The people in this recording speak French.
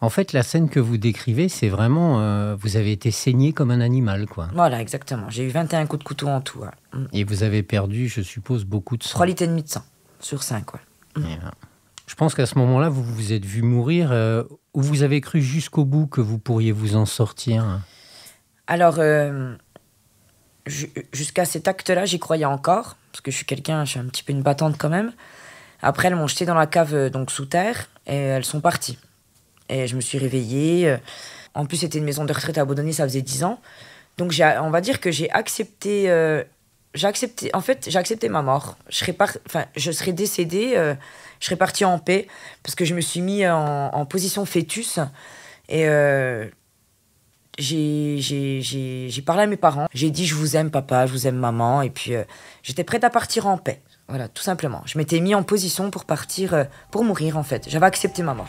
En fait, la scène que vous décrivez, c'est vraiment. Euh, vous avez été saigné comme un animal, quoi. Voilà, exactement. J'ai eu 21 coups de couteau en tout. Mm. Et vous avez perdu, je suppose, beaucoup de sang. 3 litres et demi de sang sur 5, quoi. Mm. Euh, je pense qu'à ce moment-là, vous vous êtes vu mourir euh, ou vous avez cru jusqu'au bout que vous pourriez vous en sortir Alors, jusqu'à cet acte-là, j'y croyais encore, parce que je suis quelqu'un, je suis un petit peu une battante quand même. Après, elles m'ont jeté dans la cave, donc sous terre, et elles sont parties. Et je me suis réveillée. Euh, en plus, c'était une maison de retraite abandonnée, ça faisait 10 ans. Donc, on va dire que j'ai accepté. Euh, j'ai accepté, en fait, j'ai accepté ma mort. Je serais, enfin, je décédée, euh, je serais partie en paix, parce que je me suis mis en, position fœtus. Et j'ai parlé à mes parents. J'ai dit Je vous aime, papa, je vous aime, maman. Et puis, j'étais prête à partir en paix. Voilà, tout simplement. Je m'étais mis en position pour partir, pour mourir, en fait. J'avais accepté ma mort.